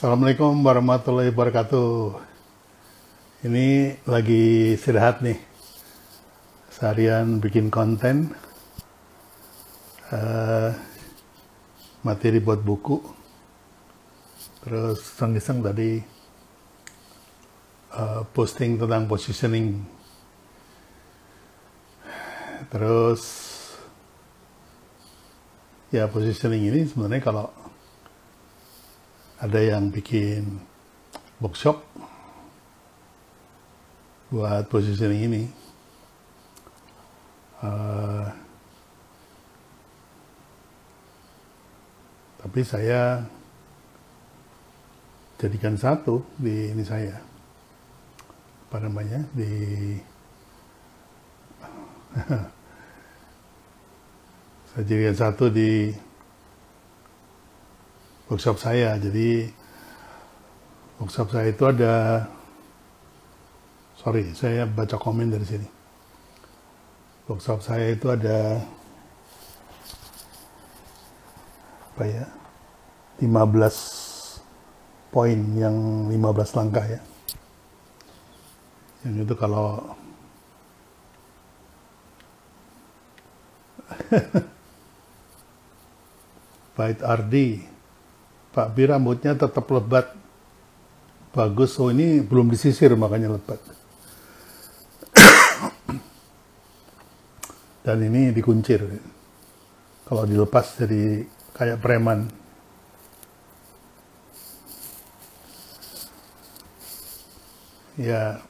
Assalamualaikum warahmatullahi wabarakatuh. Ini lagi istirahat nih. Seharian bikin konten. Uh, materi buat buku. Terus iseng-iseng tadi uh, posting tentang positioning. Terus ya positioning ini sebenarnya kalau ada yang bikin box buat posisi ini uh, tapi saya jadikan satu di ini saya apa namanya di saya jadikan satu di workshop saya. Jadi workshop saya itu ada sorry saya baca komen dari sini. Workshop saya itu ada apa ya 15 poin yang 15 langkah ya. Yang itu kalau Baik Ardi Pak B rambutnya tetap lebat. Bagus, oh ini belum disisir makanya lebat. Dan ini dikuncir. Kalau dilepas jadi kayak preman. Ya,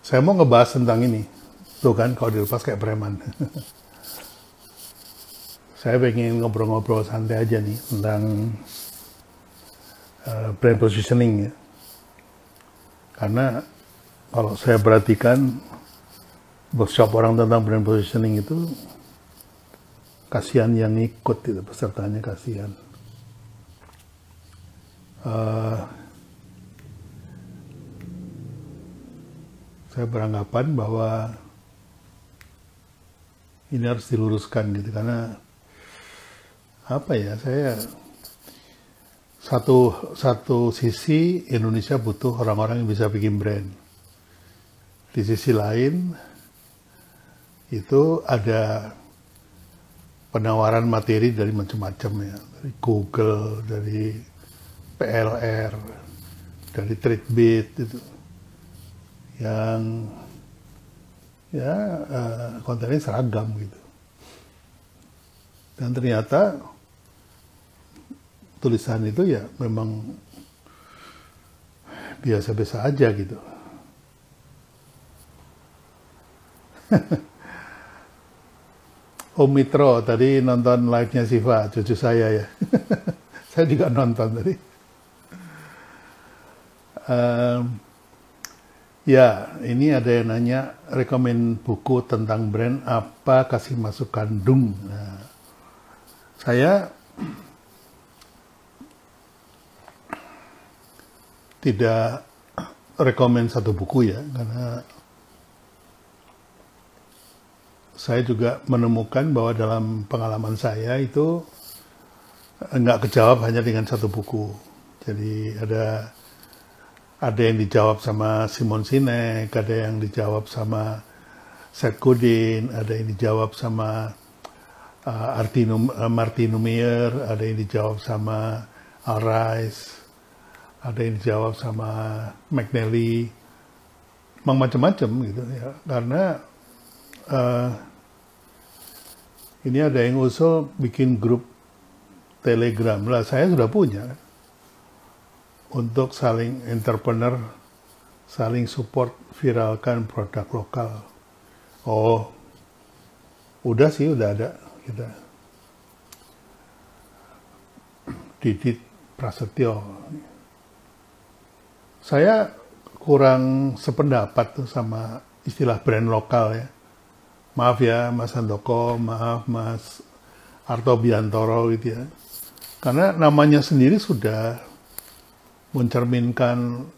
saya mau ngebahas tentang ini. Tuh kan, kalau dilepas kayak preman. saya pengen ngobrol-ngobrol santai aja nih tentang uh, brand positioning ya. Karena kalau saya perhatikan workshop orang tentang brand positioning itu kasihan yang ikut itu pesertanya kasihan. Uh, saya beranggapan bahwa ini harus diluruskan gitu karena apa ya saya satu satu sisi Indonesia butuh orang-orang yang bisa bikin brand di sisi lain itu ada penawaran materi dari macam-macam ya dari Google dari PLR dari Tradebit itu yang ya eh, kontennya seragam gitu dan ternyata tulisan itu ya memang biasa-biasa aja gitu. Om Mitro tadi nonton live-nya Siva, cucu saya ya. saya juga nonton tadi. Um, ya, ini ada yang nanya, rekomend buku tentang brand apa, kasih masukan dung. Nah, saya tidak rekomend satu buku ya karena saya juga menemukan bahwa dalam pengalaman saya itu nggak kejawab hanya dengan satu buku. Jadi ada ada yang dijawab sama Simon Sinek, ada yang dijawab sama Seth Godin, ada yang dijawab sama uh, Artino, uh, ada yang dijawab sama Al Rice, ada yang dijawab sama McNally, memang macam-macam gitu ya. Karena uh, ini ada yang usul bikin grup Telegram lah, saya sudah punya untuk saling entrepreneur, saling support, viralkan produk lokal. Oh, udah sih, udah ada kita. Didit Prasetyo, saya kurang sependapat tuh sama istilah brand lokal ya. Maaf ya Mas Handoko, maaf Mas Arto Biantoro gitu ya. Karena namanya sendiri sudah mencerminkan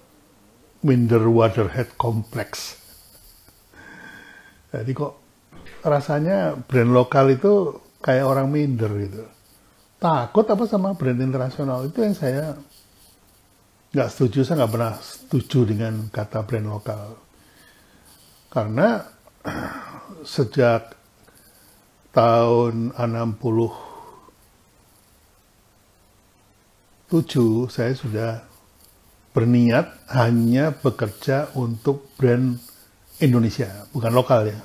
Minder Waterhead Complex. Jadi kok rasanya brand lokal itu kayak orang minder gitu. Takut apa sama brand internasional itu yang saya nggak setuju, saya nggak pernah setuju dengan kata brand lokal. Karena sejak tahun 67 saya sudah berniat hanya bekerja untuk brand Indonesia, bukan lokal ya.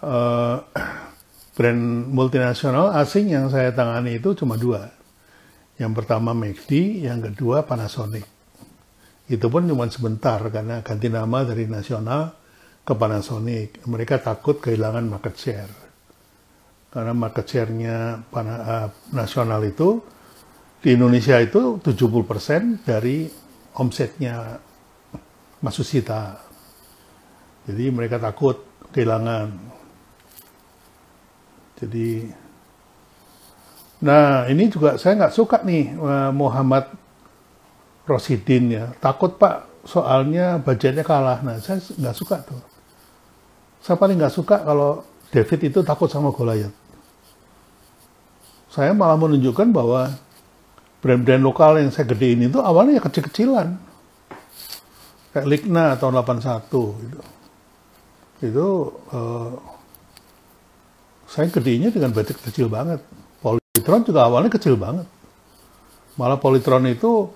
Uh, brand multinasional asing yang saya tangani itu cuma dua, yang pertama MACD, yang kedua Panasonic. Itu pun cuma sebentar karena ganti nama dari nasional ke Panasonic. Mereka takut kehilangan market share. Karena market share-nya uh, nasional itu di Indonesia itu 70% dari omsetnya Masusita. Jadi mereka takut kehilangan. Jadi Nah, ini juga saya nggak suka nih eh, Muhammad Rosidin ya. Takut Pak, soalnya budgetnya kalah. Nah, saya nggak suka tuh. Saya paling nggak suka kalau David itu takut sama Goliath. Saya malah menunjukkan bahwa brand-brand lokal yang saya gedein itu awalnya ya kecil-kecilan. Kayak Ligna tahun 81 gitu. Itu uh, saya gedeinnya dengan batik kecil banget. Polytron juga awalnya kecil banget. Malah Polytron itu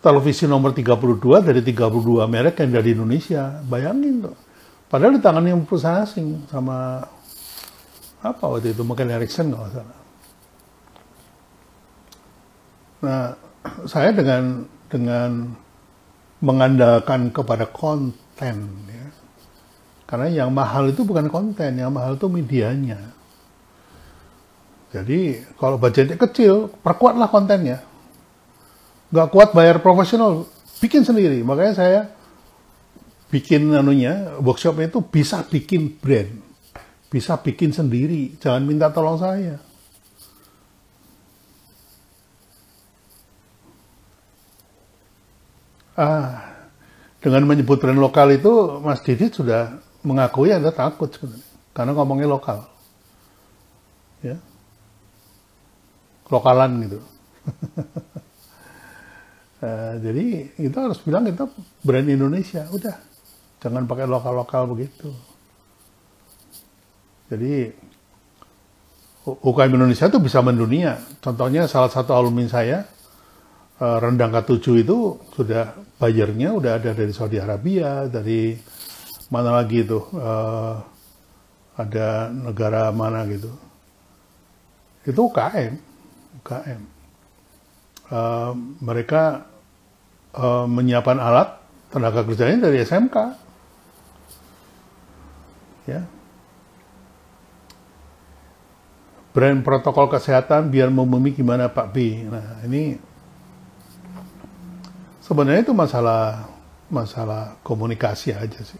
televisi nomor 32 dari 32 merek yang dari Indonesia. Bayangin tuh. Padahal di tangan yang perusahaan asing sama apa waktu itu mungkin Ericsson nggak salah. Nah, saya dengan dengan mengandalkan kepada konten ya. Karena yang mahal itu bukan konten, yang mahal itu medianya. Jadi kalau budgetnya kecil, perkuatlah kontennya. Gak kuat bayar profesional, bikin sendiri. Makanya saya bikin anunya, workshop itu bisa bikin brand. Bisa bikin sendiri, jangan minta tolong saya. Ah, dengan menyebut brand lokal itu, Mas Didit sudah mengakui Anda takut sebenarnya. Karena ngomongnya lokal. Ya, lokalan gitu. uh, jadi kita harus bilang kita brand Indonesia, udah jangan pakai lokal-lokal begitu. Jadi UKM Indonesia itu bisa mendunia. Contohnya salah satu alumni saya eh, rendang k itu sudah bayarnya udah ada dari Saudi Arabia, dari mana lagi itu eh, ada negara mana gitu. Itu UKM. UMKM. Uh, eh, mereka uh, menyiapkan alat tenaga kerjanya dari SMK. Ya. Brand protokol kesehatan biar mau gimana Pak B. Nah, ini sebenarnya itu masalah masalah komunikasi aja sih.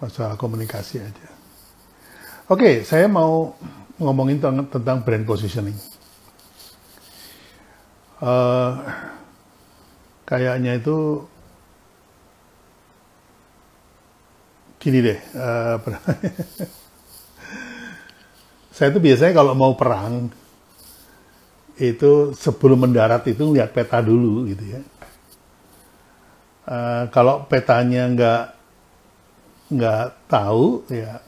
Masalah komunikasi aja. Oke, okay, saya mau ngomongin tentang tentang brand positioning. Uh, kayaknya itu gini deh. Uh, saya itu biasanya kalau mau perang itu sebelum mendarat itu lihat peta dulu gitu ya. Uh, kalau petanya nggak nggak tahu ya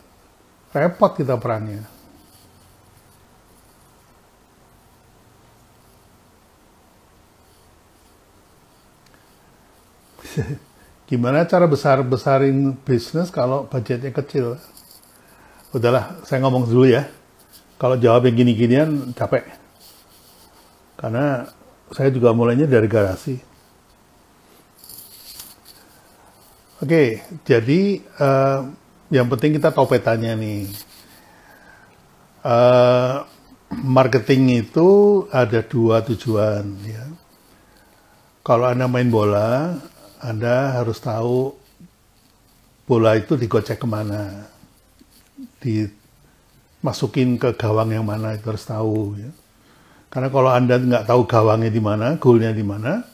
repot kita perangnya. Gimana cara besar-besarin bisnis kalau budgetnya kecil? Udahlah, saya ngomong dulu ya. Kalau jawab yang gini-ginian capek. Karena saya juga mulainya dari garasi. Oke, jadi uh, yang penting kita petanya nih. Uh, marketing itu ada dua tujuan ya. Kalau Anda main bola, anda harus tahu bola itu digocek kemana, dimasukin ke gawang yang mana itu harus tahu. Ya. Karena kalau Anda nggak tahu gawangnya di mana, golnya di mana,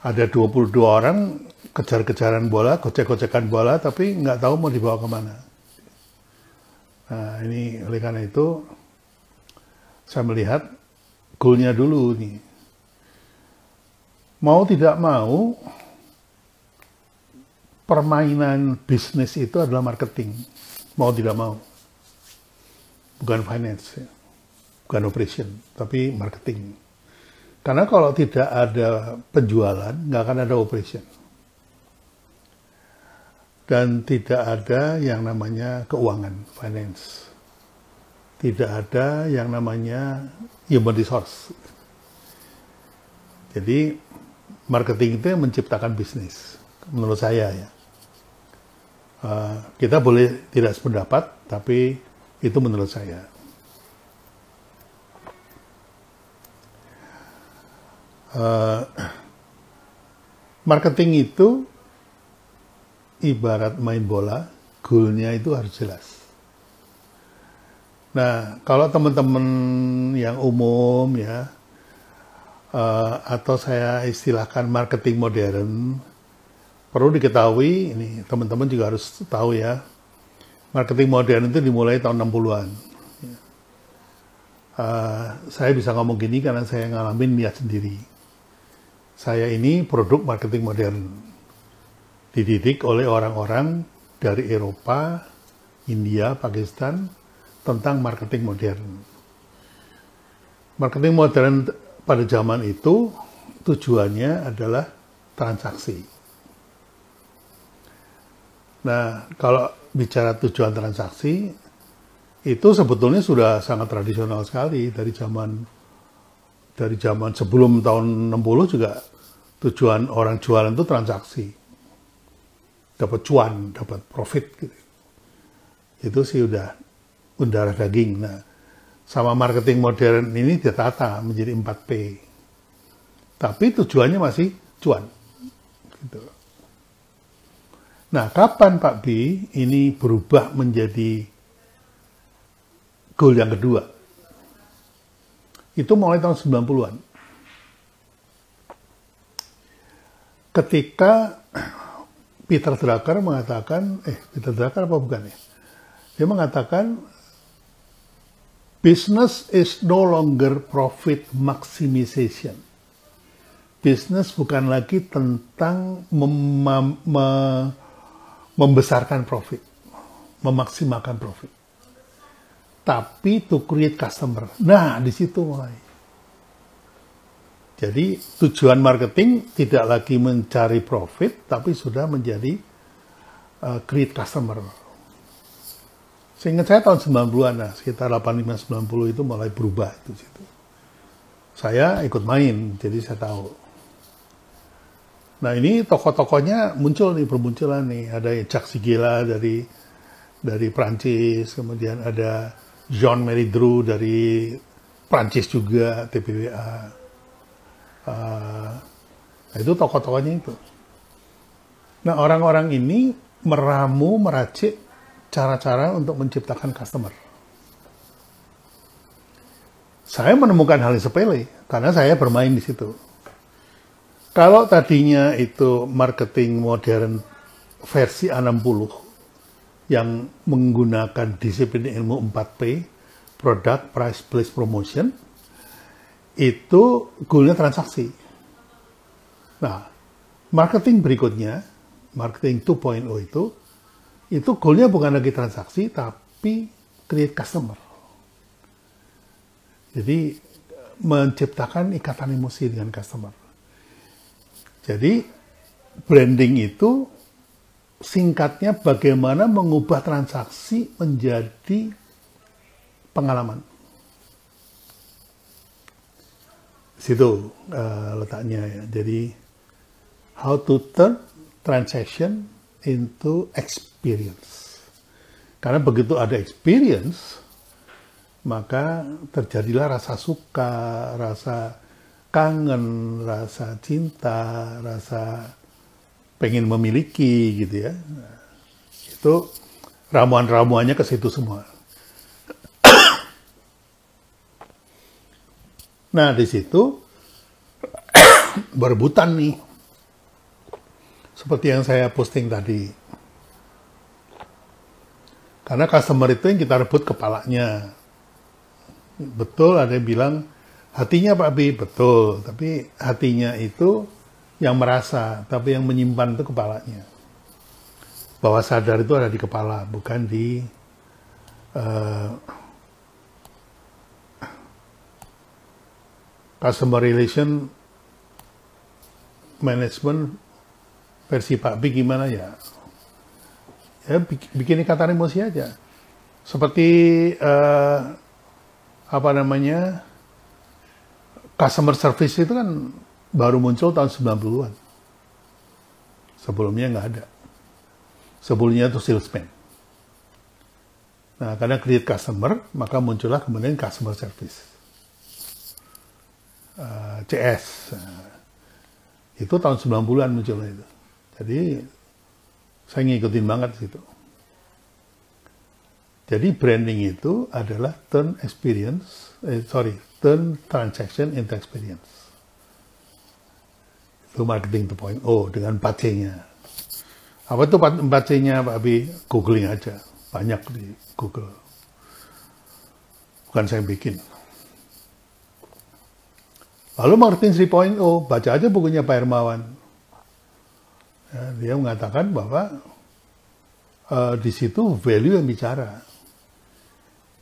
ada 22 orang kejar-kejaran bola, gocek-gocekan bola, tapi nggak tahu mau dibawa kemana. Nah, ini oleh karena itu, saya melihat golnya dulu nih. Mau tidak mau, permainan bisnis itu adalah marketing, mau tidak mau. Bukan finance, ya. bukan operation, tapi marketing. Karena kalau tidak ada penjualan, nggak akan ada operation. Dan tidak ada yang namanya keuangan, finance. Tidak ada yang namanya human resource. Jadi, marketing itu yang menciptakan bisnis menurut saya ya. Uh, kita boleh tidak sependapat, tapi itu menurut saya. Uh, marketing itu ibarat main bola, goalnya itu harus jelas. Nah, kalau teman-teman yang umum ya, uh, atau saya istilahkan marketing modern, perlu diketahui, ini teman-teman juga harus tahu ya, marketing modern itu dimulai tahun 60-an. Uh, ya. eh, saya bisa ngomong gini karena saya ngalamin niat sendiri. Saya ini produk marketing modern. Dididik oleh orang-orang dari Eropa, India, Pakistan tentang marketing modern. Marketing modern pada zaman itu tujuannya adalah transaksi Nah, kalau bicara tujuan transaksi, itu sebetulnya sudah sangat tradisional sekali dari zaman dari zaman sebelum tahun 60 juga tujuan orang jualan itu transaksi. Dapat cuan, dapat profit gitu. Itu sih udah undara daging. Nah, sama marketing modern ini ditata menjadi 4P. Tapi tujuannya masih cuan. Gitu. Nah, kapan Pak B ini berubah menjadi gol yang kedua? Itu mulai tahun 90-an. Ketika Peter Drucker mengatakan, eh Peter Drucker apa bukan ya? Dia mengatakan, business is no longer profit maximization. Business bukan lagi tentang mem- mem- membesarkan profit, memaksimalkan profit. Tapi to create customer. Nah, di situ mulai. Jadi tujuan marketing tidak lagi mencari profit, tapi sudah menjadi uh, create customer. Seingat saya tahun 90-an, nah, sekitar 85-90 itu mulai berubah itu situ. Saya ikut main, jadi saya tahu Nah ini tokoh-tokohnya muncul nih permunculan nih ada Cak Sigela dari dari Prancis, kemudian ada John Mary Drew dari Prancis juga TPWA. Uh, nah itu tokoh-tokohnya itu. Nah orang-orang ini meramu meracik cara-cara untuk menciptakan customer. Saya menemukan hal yang sepele karena saya bermain di situ kalau tadinya itu marketing modern versi A60 yang menggunakan disiplin ilmu 4P, product, price, place, promotion, itu goalnya transaksi. Nah, marketing berikutnya, marketing 2.0 itu, itu goalnya bukan lagi transaksi, tapi create customer. Jadi, menciptakan ikatan emosi dengan customer jadi branding itu singkatnya bagaimana mengubah transaksi menjadi pengalaman. Situ uh, letaknya ya. Jadi how to turn transaction into experience. Karena begitu ada experience, maka terjadilah rasa suka, rasa kangen, rasa cinta, rasa pengen memiliki gitu ya. Itu ramuan-ramuannya ke situ semua. nah, di situ berebutan nih. Seperti yang saya posting tadi. Karena customer itu yang kita rebut kepalanya. Betul ada yang bilang Hatinya Pak B betul, tapi hatinya itu yang merasa, tapi yang menyimpan itu kepalanya. Bahwa sadar itu ada di kepala, bukan di uh, customer relation management versi Pak B gimana ya? Ya bikin ikatan emosi aja. Seperti uh, apa namanya? customer service itu kan baru muncul tahun 90-an. Sebelumnya nggak ada. Sebelumnya itu salesman. Nah, karena create customer, maka muncullah kemudian customer service. Uh, eh, CS. Uh, nah, itu tahun 90-an munculnya itu. Jadi, saya ngikutin banget situ. Jadi branding itu adalah turn experience, eh, sorry, turn transaction into experience. Itu marketing 2.0 dengan 4C-nya. Apa itu 4C-nya Pak Abi? Googling aja. Banyak di Google. Bukan saya bikin. Lalu marketing 3.0, baca aja bukunya Pak Hermawan. Ya, dia mengatakan bahwa uh, di situ value yang bicara.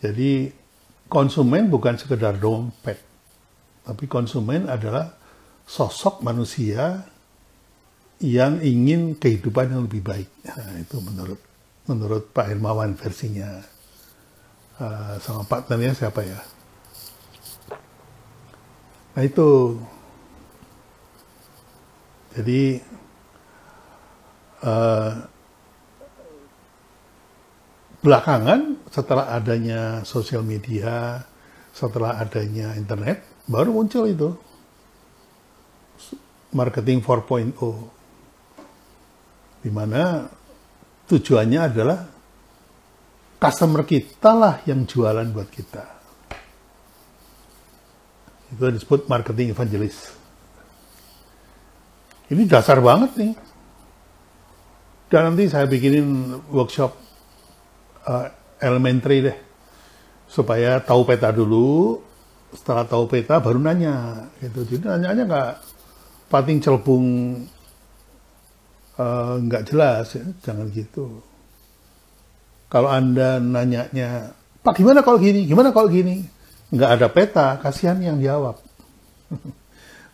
Jadi konsumen bukan sekedar dompet, tapi konsumen adalah sosok manusia yang ingin kehidupan yang lebih baik. Nah, itu menurut menurut Pak Hermawan versinya uh, sama partnernya siapa ya? Nah itu jadi uh, belakangan setelah adanya sosial media, setelah adanya internet, baru muncul itu marketing 4.0. Dimana tujuannya adalah customer kita lah yang jualan buat kita. Itu disebut marketing evangelis. Ini dasar banget nih. Dan nanti saya bikinin workshop uh, elementary deh supaya tahu peta dulu setelah tahu peta baru nanya gitu jadi nanya-nanya nggak pating celbung eh, nggak uh, jelas ya. jangan gitu kalau anda nanyanya pak gimana kalau gini gimana kalau gini nggak ada peta kasihan yang jawab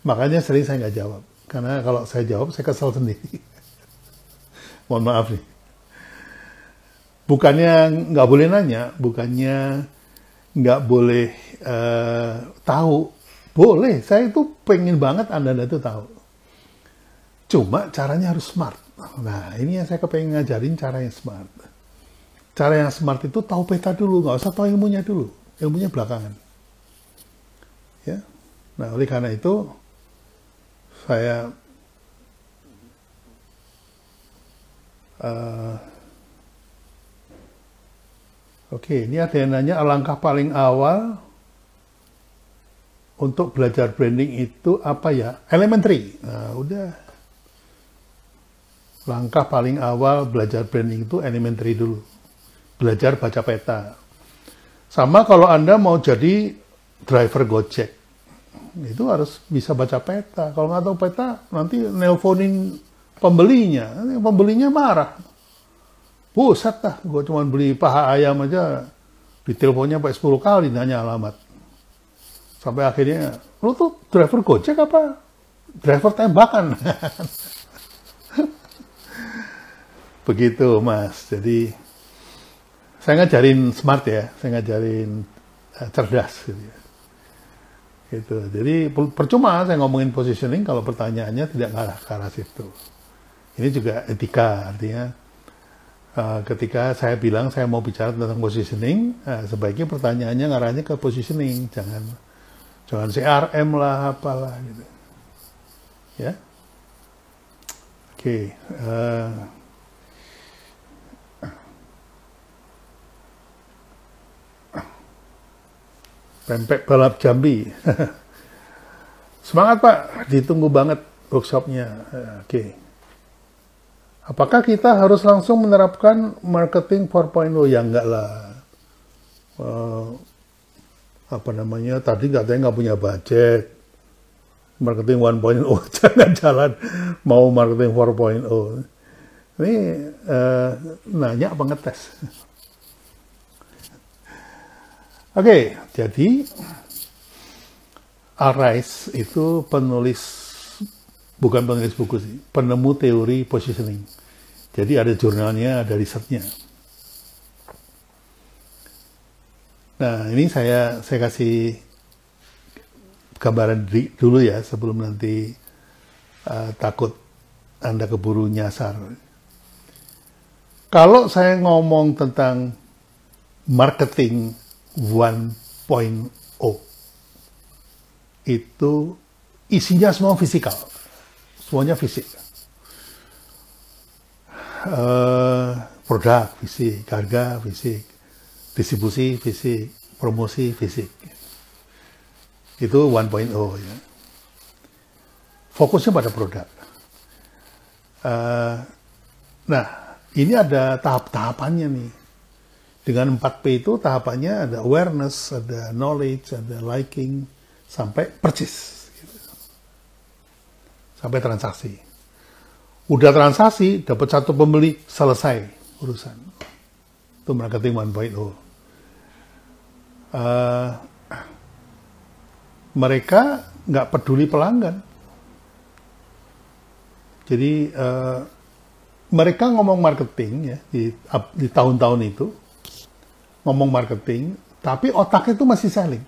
makanya sering saya nggak jawab karena kalau saya jawab saya kesal sendiri mohon maaf nih bukannya nggak boleh nanya, bukannya nggak boleh uh, tahu. Boleh, saya itu pengen banget Anda-Anda itu tahu. Cuma caranya harus smart. Nah, ini yang saya kepengen ngajarin cara yang smart. Cara yang smart itu tahu peta dulu, nggak usah tahu ilmunya dulu. Ilmunya belakangan. Ya. Nah, oleh karena itu, saya uh, Oke, ini ada yang nanya langkah paling awal untuk belajar branding itu apa ya? Elementary. Nah, udah. Langkah paling awal belajar branding itu elementary dulu. Belajar baca peta. Sama kalau Anda mau jadi driver Gojek. Itu harus bisa baca peta. Kalau nggak tahu peta, nanti nelponin pembelinya. Pembelinya marah. Pusat lah, gue cuma beli paha ayam aja, diteleponnya sampai 10 kali nanya alamat. Sampai akhirnya, lu tuh driver Gojek apa? Driver tembakan. Begitu mas, jadi saya ngajarin smart ya, saya ngajarin uh, cerdas gitu ya. Gitu. Jadi percuma saya ngomongin positioning kalau pertanyaannya tidak ngarah ke arah situ. Ini juga etika artinya Eh, ketika saya bilang saya mau bicara tentang positioning, uh, sebaiknya pertanyaannya ngarahnya ke positioning, jangan jangan CRM lah apalah gitu. Ya. Oke, okay. uh, eh, Pempek balap Jambi. Semangat Pak, ditunggu banget workshopnya. Oke. Okay. Apakah kita harus langsung menerapkan marketing 4.0? Ya enggak lah. Uh, apa namanya, tadi katanya nggak punya budget. Marketing 1.0 jangan jalan mau marketing 4.0. Ini uh, nanya apa ngetes? Oke, okay, jadi Arise itu penulis bukan penulis buku sih, penemu teori positioning. Jadi ada jurnalnya, ada risetnya. Nah, ini saya saya kasih gambaran di, dulu ya sebelum nanti uh, takut Anda keburu nyasar. Kalau saya ngomong tentang marketing 1.0 itu isinya semua fisikal semuanya fisik. Uh, produk fisik, harga fisik, distribusi fisik, promosi fisik. Itu 1.0 ya. Fokusnya pada produk. Uh, nah, ini ada tahap-tahapannya nih. Dengan 4P itu tahapannya ada awareness, ada knowledge, ada liking, sampai purchase sampai transaksi. Udah transaksi, dapat satu pembeli, selesai urusan. Itu marketing one oh. Uh, mereka nggak peduli pelanggan. Jadi uh, mereka ngomong marketing ya di, di tahun-tahun itu, ngomong marketing, tapi otaknya itu masih selling.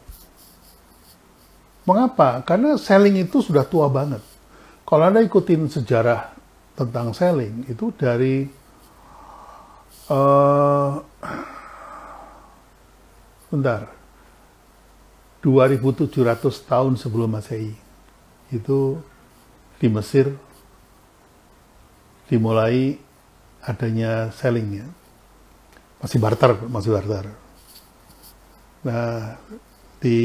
Mengapa? Karena selling itu sudah tua banget. Kalau Anda ikutin sejarah tentang selling, itu dari uh, bentar, 2700 tahun sebelum Masehi. Itu di Mesir dimulai adanya sellingnya. Masih barter, masih barter. Nah, di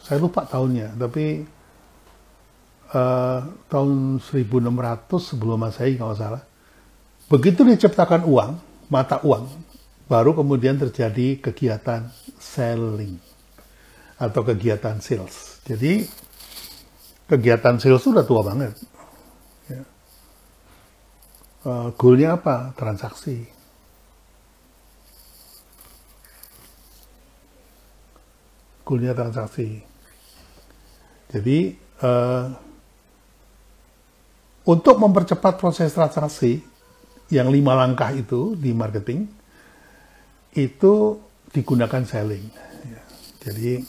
saya lupa tahunnya, tapi uh, tahun 1600 sebelum masehi kalau salah. Begitu diciptakan uang, mata uang, baru kemudian terjadi kegiatan selling atau kegiatan sales. Jadi kegiatan sales sudah tua banget. Ya. Uh, goalnya apa? Transaksi. Goalnya transaksi. Jadi uh, untuk mempercepat proses transaksi yang lima langkah itu di marketing, itu digunakan selling. Ya, jadi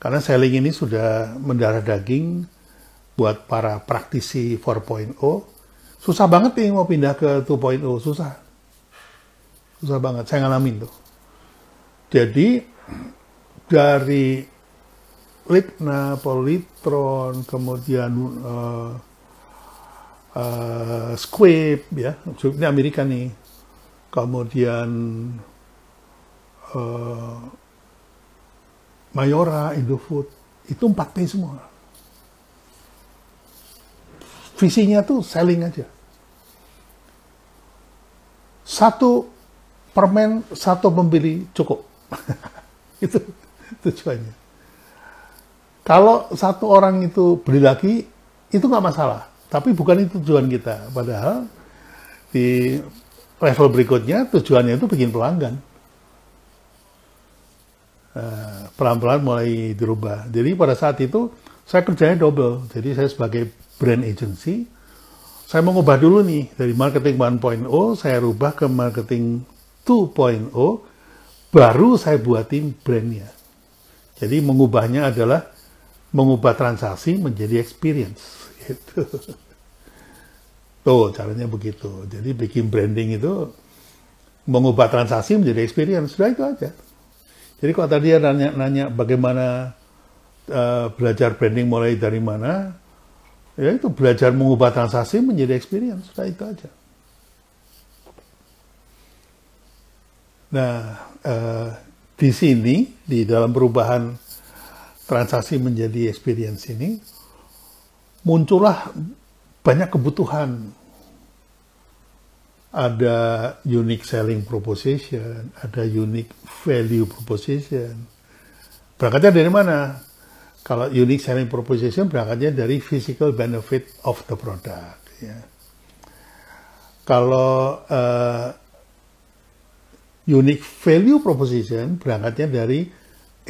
karena selling ini sudah mendarah daging buat para praktisi 4.0, susah banget nih mau pindah ke 2.0, susah. Susah banget, saya ngalamin tuh. Jadi dari Litna, Politron, kemudian uh, uh, Squib ya maksudnya ini Amerika nih kemudian uh, Mayora Indofood itu 4P semua visinya tuh selling aja satu permen satu pembeli cukup itu tujuannya kalau satu orang itu beli lagi itu nggak masalah tapi bukan itu tujuan kita. Padahal di level berikutnya tujuannya itu bikin pelanggan. Eh, pelan-pelan uh, mulai dirubah. Jadi pada saat itu saya kerjanya double. Jadi saya sebagai brand agency, saya mau ngubah dulu nih dari marketing 1.0, saya rubah ke marketing 2.0, baru saya buatin brandnya. Jadi mengubahnya adalah mengubah transaksi menjadi experience itu Tuh caranya begitu. Jadi bikin branding itu mengubah transaksi menjadi experience. Sudah itu aja. Jadi kalau tadi ada nanya-nanya bagaimana uh, belajar branding mulai dari mana, ya itu belajar mengubah transaksi menjadi experience. Sudah itu aja. Nah, uh, di sini, di dalam perubahan transaksi menjadi experience ini, muncullah banyak kebutuhan. Ada unique selling proposition, ada unique value proposition. Berangkatnya dari mana? Kalau unique selling proposition berangkatnya dari physical benefit of the product. Ya. Kalau uh, unique value proposition berangkatnya dari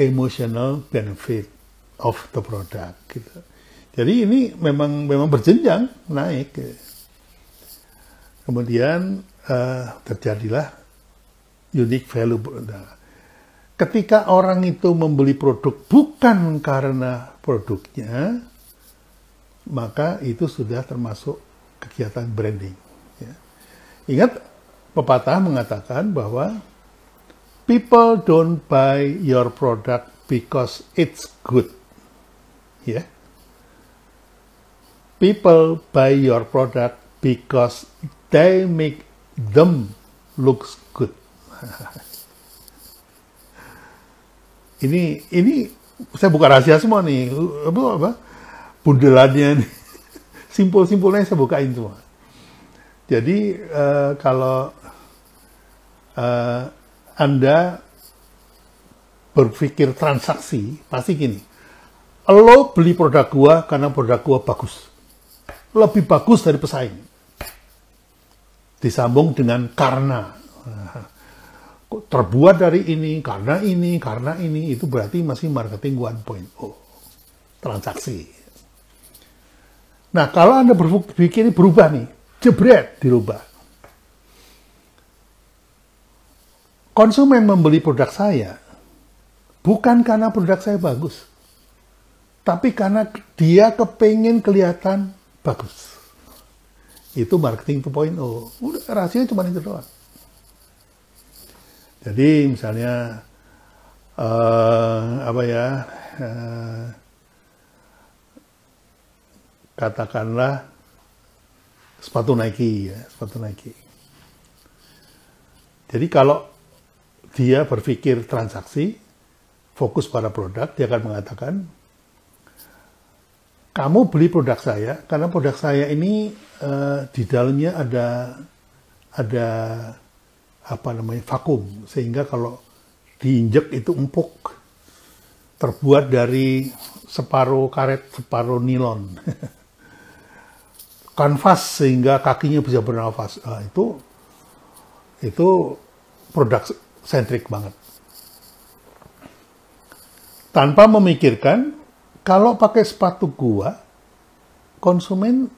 emotional benefit of the product. Gitu jadi ini memang memang berjenjang naik. Kemudian uh, terjadilah unique value. Nah, ketika orang itu membeli produk bukan karena produknya, maka itu sudah termasuk kegiatan branding. Ya. Ingat pepatah mengatakan bahwa people don't buy your product because it's good. Ya. Yeah people buy your product because they make them look good. ini ini saya buka rahasia semua nih apa apa bundelannya nih simpul-simpulnya saya bukain semua jadi uh, kalau uh, anda berpikir transaksi pasti gini lo beli produk gua karena produk gua bagus lebih bagus dari pesaing. Disambung dengan karena. Terbuat dari ini, karena ini, karena ini, itu berarti masih marketing 1.0. Transaksi. Nah, kalau Anda berpikir berubah nih, jebret, dirubah. Konsumen membeli produk saya, bukan karena produk saya bagus, tapi karena dia kepengen kelihatan Bagus. Itu marketing 2.0. Udah, rahasianya cuma itu doang. Jadi misalnya uh, apa ya uh, katakanlah sepatu Nike ya sepatu Nike. Jadi kalau dia berpikir transaksi, fokus pada produk, dia akan mengatakan kamu beli produk saya karena produk saya ini uh, di dalamnya ada ada apa namanya vakum sehingga kalau diinjek itu empuk terbuat dari separuh karet separuh nilon kanvas sehingga kakinya bisa bernafas nah, itu itu produk sentrik banget tanpa memikirkan kalau pakai sepatu gua, konsumen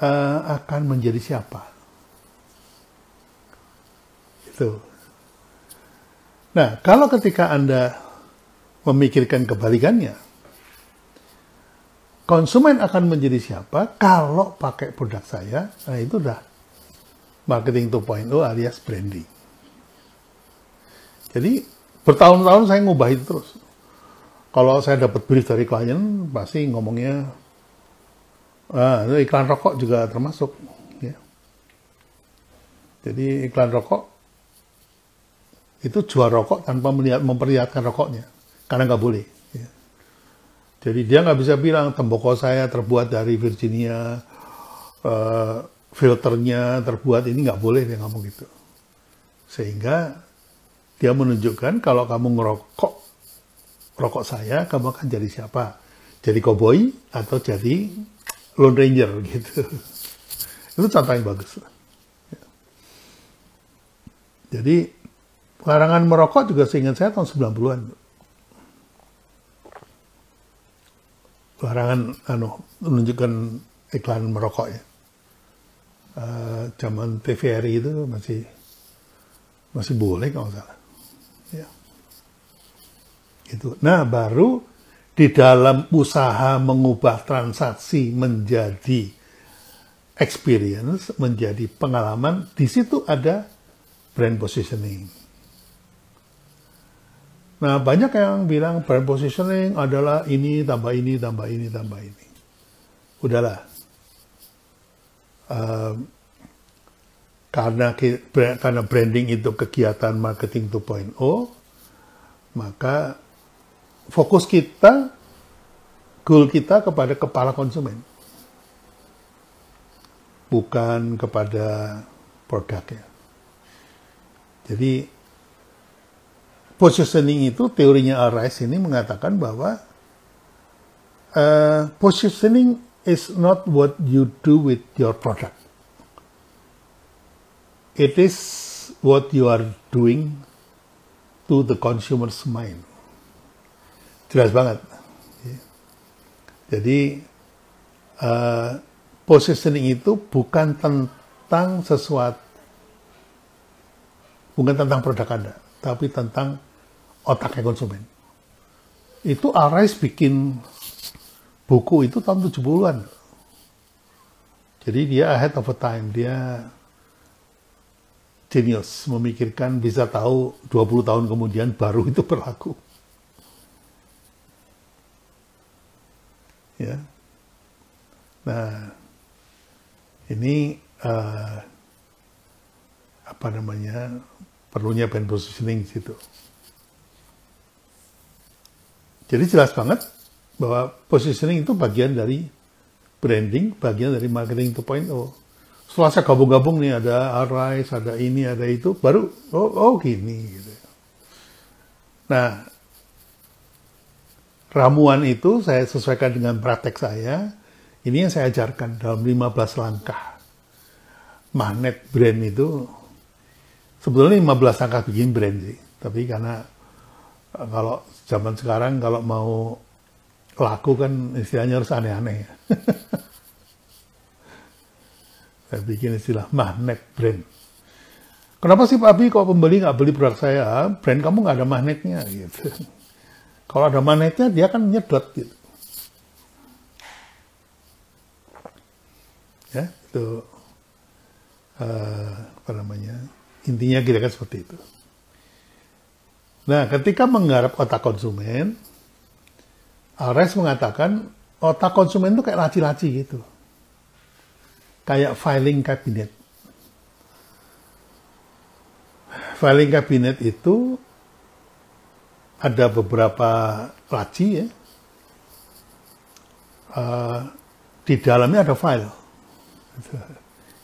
uh, akan menjadi siapa? Itu. Nah, kalau ketika Anda memikirkan kebalikannya, konsumen akan menjadi siapa kalau pakai produk saya? Nah, itu udah marketing 2.0 alias branding. Jadi, bertahun-tahun saya ngubah itu terus kalau saya dapat brief dari klien pasti ngomongnya ah, iklan rokok juga termasuk ya. jadi iklan rokok itu jual rokok tanpa melihat memperlihatkan rokoknya karena nggak boleh ya. jadi dia nggak bisa bilang tembok saya terbuat dari Virginia uh, filternya terbuat ini nggak boleh dia ngomong gitu sehingga dia menunjukkan kalau kamu ngerokok rokok saya, kamu akan jadi siapa? Jadi koboi atau jadi Lone Ranger gitu. Itu contoh yang bagus. Jadi larangan merokok juga seingat saya tahun 90-an. Larangan anu menunjukkan iklan merokok ya. Uh, zaman TVRI itu masih masih boleh kalau salah. Gitu. Nah baru di dalam usaha mengubah transaksi menjadi experience, menjadi pengalaman, di situ ada brand positioning. Nah, banyak yang bilang brand positioning adalah ini, tambah ini, tambah ini, tambah ini. Udahlah. Um, karena, karena branding itu kegiatan marketing 2.0, maka fokus kita, goal kita kepada kepala konsumen. Bukan kepada produknya. Jadi positioning itu teorinya Arise ini mengatakan bahwa uh, positioning is not what you do with your product. It is what you are doing to the consumer's mind. Jelas banget. Jadi uh, positioning itu bukan tentang sesuatu, bukan tentang produk Anda, tapi tentang otaknya konsumen. Itu Aris bikin buku itu tahun 70-an. Jadi dia ahead of a time, dia genius memikirkan bisa tahu 20 tahun kemudian baru itu berlaku. ya nah ini uh, apa namanya perlunya pen positioning situ jadi jelas banget bahwa positioning itu bagian dari branding bagian dari marketing 2.0 setelah saya gabung-gabung nih ada Arise, ada ini, ada itu, baru oh, oh gini gitu. Nah, ramuan itu saya sesuaikan dengan praktek saya. Ini yang saya ajarkan dalam 15 langkah. Magnet brand itu sebetulnya 15 langkah bikin brand sih. Tapi karena eh, kalau zaman sekarang kalau mau laku kan istilahnya harus aneh-aneh ya. saya bikin istilah magnet brand. Kenapa sih Pak Abi kok pembeli nggak beli produk saya? Brand kamu nggak ada magnetnya gitu. Kalau ada magnetnya dia akan nyedot gitu. Ya, itu uh, apa namanya? Intinya kira gitu kan seperti itu. Nah, ketika menggarap otak konsumen, Ares mengatakan otak konsumen itu kayak laci-laci gitu. Kayak filing cabinet. Filing cabinet itu ada beberapa laci ya. Uh, di dalamnya ada file.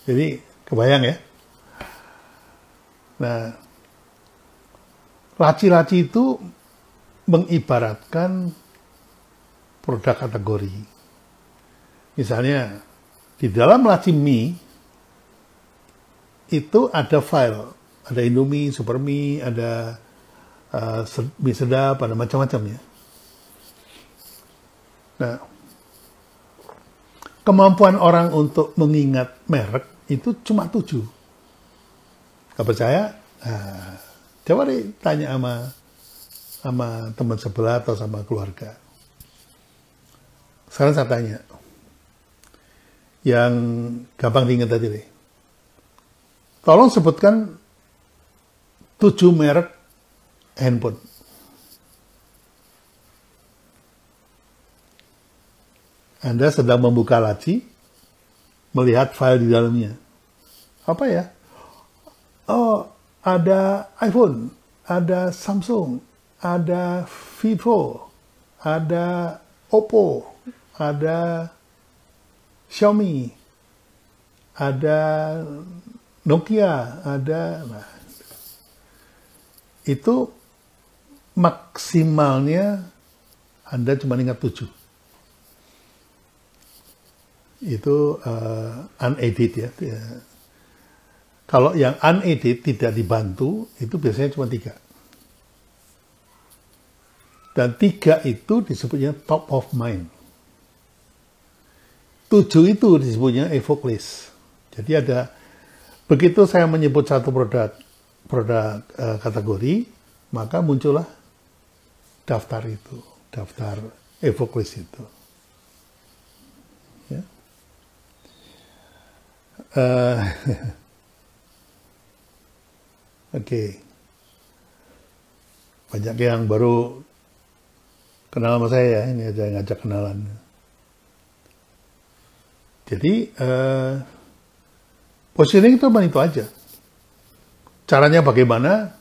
Jadi kebayang ya. Nah, laci-laci itu mengibaratkan produk kategori. Misalnya, di dalam laci mie, itu ada file. Ada Indomie, Super Mie, ada uh, mie sedap ada macam-macamnya nah kemampuan orang untuk mengingat merek itu cuma tujuh gak percaya nah, coba deh tanya sama sama teman sebelah atau sama keluarga sekarang saya tanya yang gampang diingat tadi deh. Tolong sebutkan tujuh merek handphone. Anda sedang membuka laci, melihat file di dalamnya. Apa ya? Oh, ada iPhone, ada Samsung, ada Vivo, ada Oppo, ada Xiaomi, ada Nokia, ada nah, itu maksimalnya Anda cuma ingat tujuh. Itu uh, eh, unedit ya, ya. Kalau yang unedit tidak dibantu, itu biasanya cuma tiga. Dan tiga itu disebutnya top of mind. Tujuh itu disebutnya evoklis. Jadi ada, begitu saya menyebut satu produk, produk uh, kategori, maka muncullah daftar itu, daftar evok itu. Ya. Uh, Oke, okay. banyak yang baru kenal sama saya ya, ini aja ngajak kenalan. Jadi uh, positioning itu cuma itu aja. Caranya bagaimana?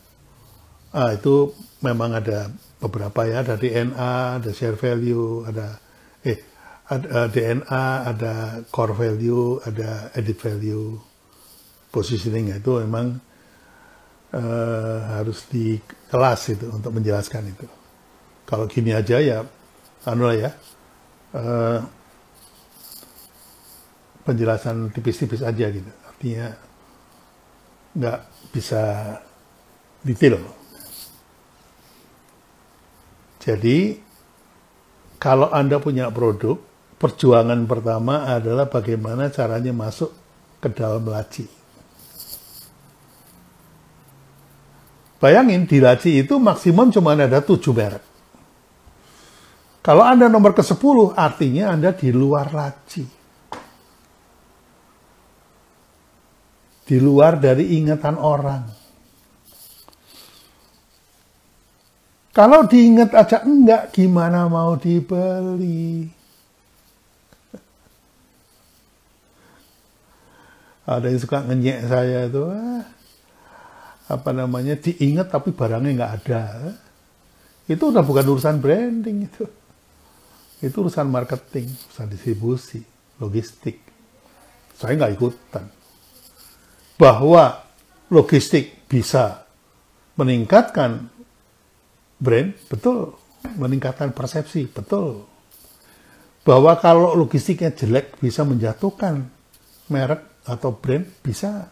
uh, itu memang ada beberapa ya ada DNA, ada share value, ada eh ada eh, DNA, ada core value, ada edit value, positioning itu memang eh, harus di kelas itu untuk menjelaskan itu. Kalau gini aja ya, anu lah ya, eh, penjelasan tipis-tipis aja gitu. Artinya nggak bisa detail. Jadi kalau Anda punya produk, perjuangan pertama adalah bagaimana caranya masuk ke dalam laci. Bayangin di laci itu maksimum cuma ada 7 merek. Kalau Anda nomor ke-10, artinya Anda di luar laci. Di luar dari ingatan orang. Kalau diingat aja enggak, gimana mau dibeli? Ada yang suka ngenyek saya itu, ah, apa namanya, diingat tapi barangnya enggak ada. Itu udah bukan urusan branding itu. Itu urusan marketing, urusan distribusi, logistik. Saya enggak ikutan. Bahwa logistik bisa meningkatkan brand, betul. Meningkatkan persepsi, betul. Bahwa kalau logistiknya jelek bisa menjatuhkan merek atau brand, bisa.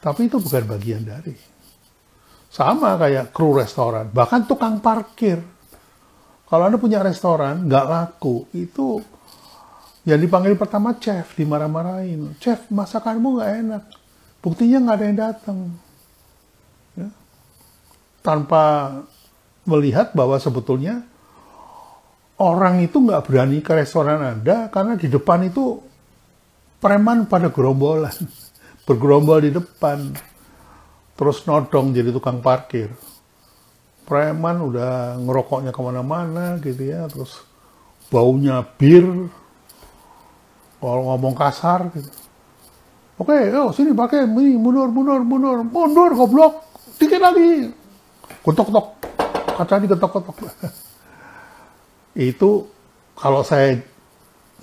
Tapi itu bukan bagian dari. Sama kayak kru restoran, bahkan tukang parkir. Kalau Anda punya restoran, nggak laku, itu yang dipanggil pertama chef, dimarah-marahin. Chef, masakanmu nggak enak. Buktinya nggak ada yang datang tanpa melihat bahwa sebetulnya orang itu nggak berani ke restoran Anda karena di depan itu preman pada gerombolan, bergerombol di depan, terus nodong jadi tukang parkir. Preman udah ngerokoknya kemana-mana gitu ya, terus baunya bir, kalau ngomong kasar gitu. Oke, okay, sini pakai, ini mundur, mundur, mundur, mundur, goblok, dikit lagi, ketok-ketok kaca diketok-ketok itu kalau saya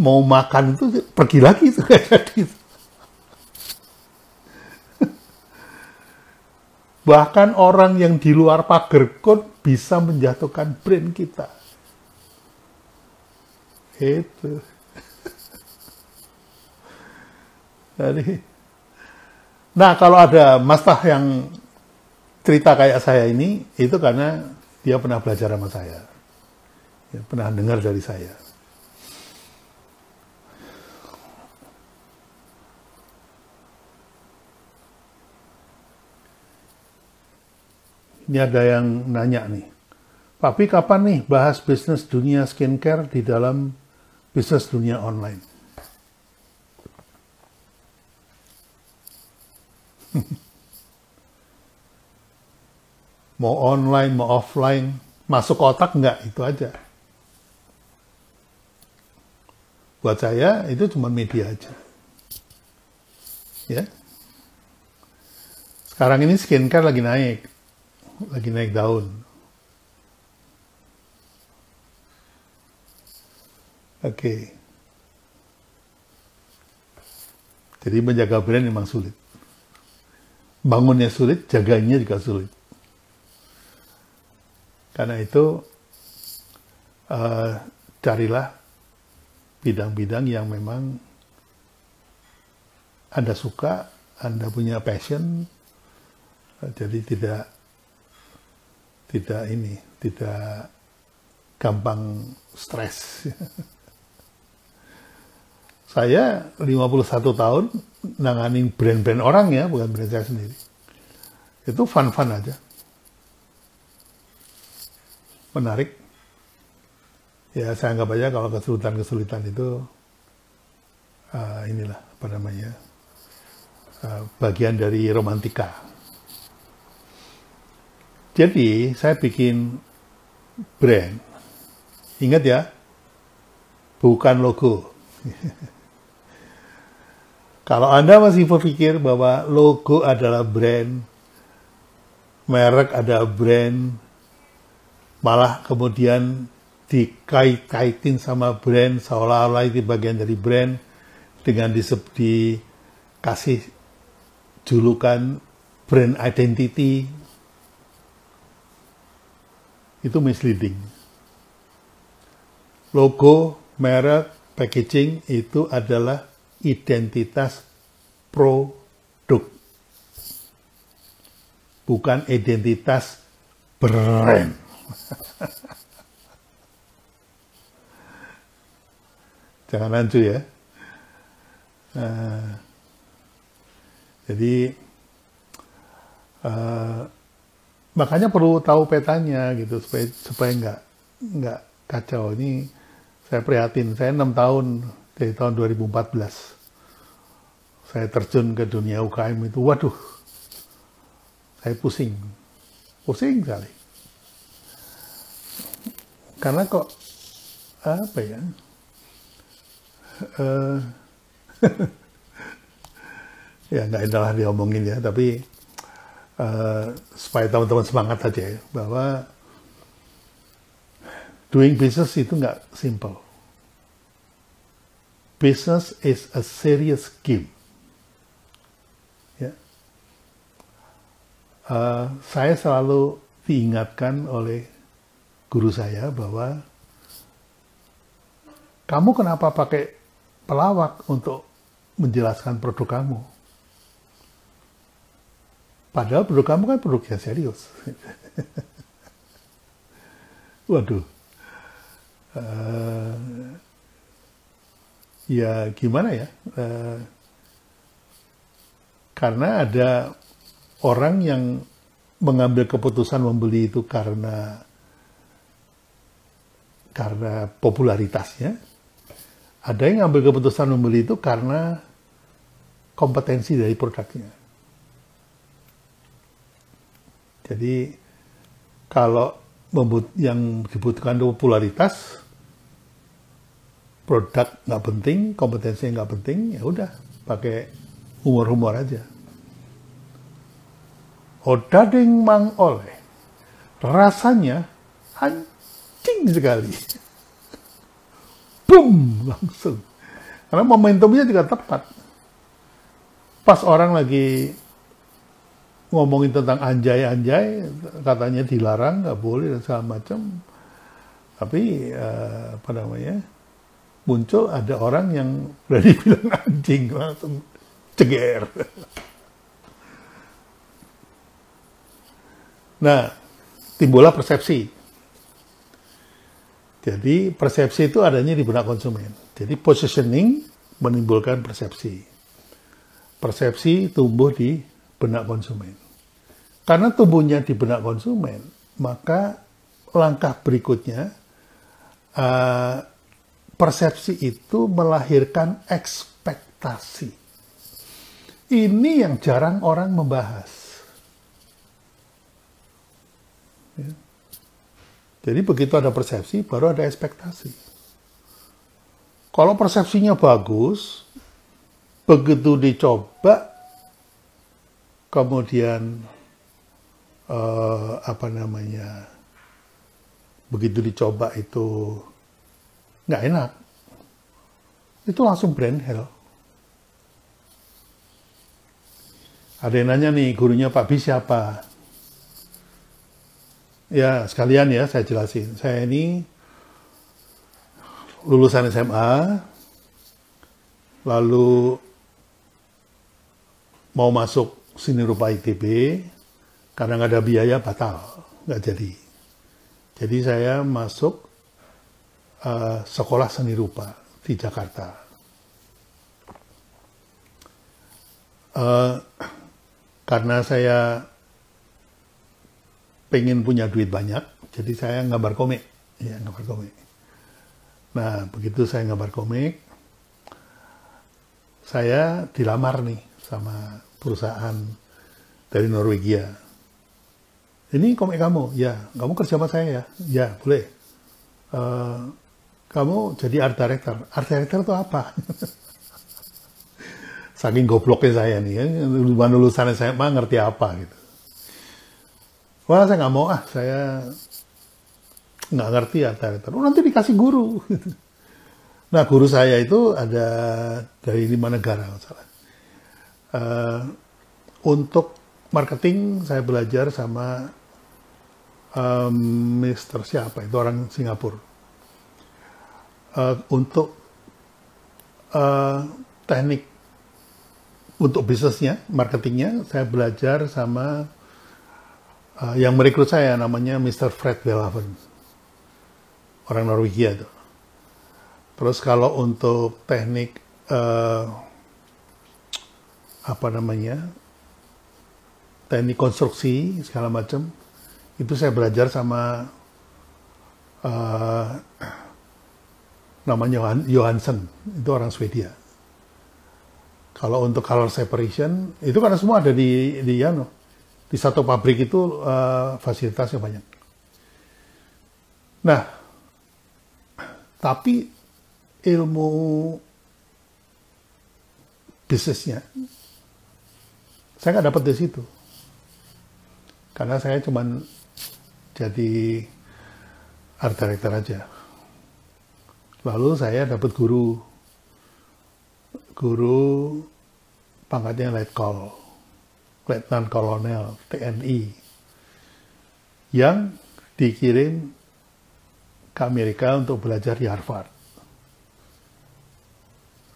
mau makan itu pergi lagi itu jadi bahkan orang yang di luar pagar pun bisa menjatuhkan brand kita itu jadi nah kalau ada masalah yang cerita kayak saya ini itu karena dia pernah belajar sama saya, ya, pernah dengar dari saya. Ini ada yang nanya nih, Papi kapan nih bahas bisnis dunia skincare di dalam bisnis dunia online? mau online, mau offline, masuk otak nggak, itu aja. Buat saya itu cuma media aja. Ya. Sekarang ini skincare lagi naik, lagi naik daun. Oke. Okay. Jadi menjaga brand memang sulit. Bangunnya sulit, jaganya juga sulit. Karena itu uh, carilah bidang-bidang yang memang Anda suka, Anda punya passion. Jadi tidak tidak ini, tidak gampang stres. saya 51 tahun nanganin brand-brand orang ya, bukan brand saya sendiri. Itu fun-fun aja menarik. Ya saya anggap aja kalau kesulitan-kesulitan itu uh, inilah apa namanya uh, bagian dari romantika. Jadi saya bikin brand. Ingat ya, bukan logo. kalau Anda masih berpikir bahwa logo adalah brand, merek adalah brand, malah kemudian dikait-kaitin sama brand seolah-olah itu bagian dari brand dengan disebut dikasih julukan brand identity itu misleading. Logo, merek, packaging itu adalah identitas produk. Bukan identitas brand. Jangan rancu ya. Uh, jadi uh, makanya perlu tahu petanya gitu supaya supaya nggak nggak kacau ini. Saya prihatin. Saya enam tahun dari tahun 2014 saya terjun ke dunia UKM itu, waduh, saya pusing, pusing sekali karena kok apa ya uh, ya nggak indah diomongin ya tapi uh, supaya teman-teman semangat aja ya bahwa doing business itu nggak simple business is a serious game ya uh, saya selalu diingatkan oleh guru saya bahwa kamu kenapa pakai pelawak untuk menjelaskan produk kamu? Padahal produk kamu kan produk yang serius. Waduh. Uh, ya gimana ya? Uh, karena ada orang yang mengambil keputusan membeli itu karena karena popularitasnya. Ada yang ngambil keputusan membeli itu karena kompetensi dari produknya. Jadi kalau membut yang dibutuhkan itu popularitas, produk nggak penting, kompetensi nggak penting, ya udah pakai humor-humor aja. Odading mang oleh rasanya hancur cing sekali. Boom, langsung. Karena momentumnya juga tepat. Pas orang lagi ngomongin tentang anjay-anjay, katanya dilarang, nggak boleh, dan segala macam. Tapi, uh, apa namanya, muncul ada orang yang berani bilang anjing, langsung ceger. Nah, timbullah persepsi jadi persepsi itu adanya di benak konsumen. Jadi positioning menimbulkan persepsi. Persepsi tumbuh di benak konsumen. Karena tumbuhnya di benak konsumen, maka langkah berikutnya uh, persepsi itu melahirkan ekspektasi. Ini yang jarang orang membahas. Ya jadi begitu ada persepsi, baru ada ekspektasi. Kalau persepsinya bagus, begitu dicoba, kemudian eh, apa namanya, begitu dicoba itu nggak enak, itu langsung brand hell. Ada yang nanya nih, gurunya Pak B siapa? Ya, sekalian ya saya jelasin. Saya ini lulusan SMA, lalu mau masuk seni rupa ITB, karena nggak ada biaya batal, nggak jadi. Jadi saya masuk uh, sekolah seni rupa di Jakarta. Uh, karena saya pengen punya duit banyak, jadi saya ngabar komik. Ya, ngabar komik. Nah, begitu saya ngabar komik, saya dilamar nih sama perusahaan dari Norwegia. Ini komik kamu, ya. Kamu kerja sama saya ya, ya boleh. Uh, kamu jadi art director. Art director itu apa? Saking gobloknya saya nih, ya. lulusan saya mah ngerti apa gitu wah saya nggak mau ah saya nggak ngerti ya altar oh nanti dikasih guru nah guru saya itu ada dari lima negara salah uh, untuk marketing saya belajar sama um, Mister siapa itu orang Singapura uh, untuk uh, teknik untuk bisnisnya marketingnya saya belajar sama Eh, yang merekrut saya namanya Mr. Fred Belhaven. Orang Norwegia itu. Terus kalau untuk teknik uh, apa namanya teknik konstruksi segala macam itu saya belajar sama uh, namanya Johan, Johansen itu orang Swedia. Kalau untuk color separation itu karena semua ada di di Yano di satu pabrik itu uh, fasilitasnya banyak. Nah, tapi ilmu bisnisnya saya nggak dapat di situ karena saya cuman jadi art director aja lalu saya dapat guru guru pangkatnya light call Letnan Kolonel TNI e yang dikirim ke Amerika untuk belajar di Harvard.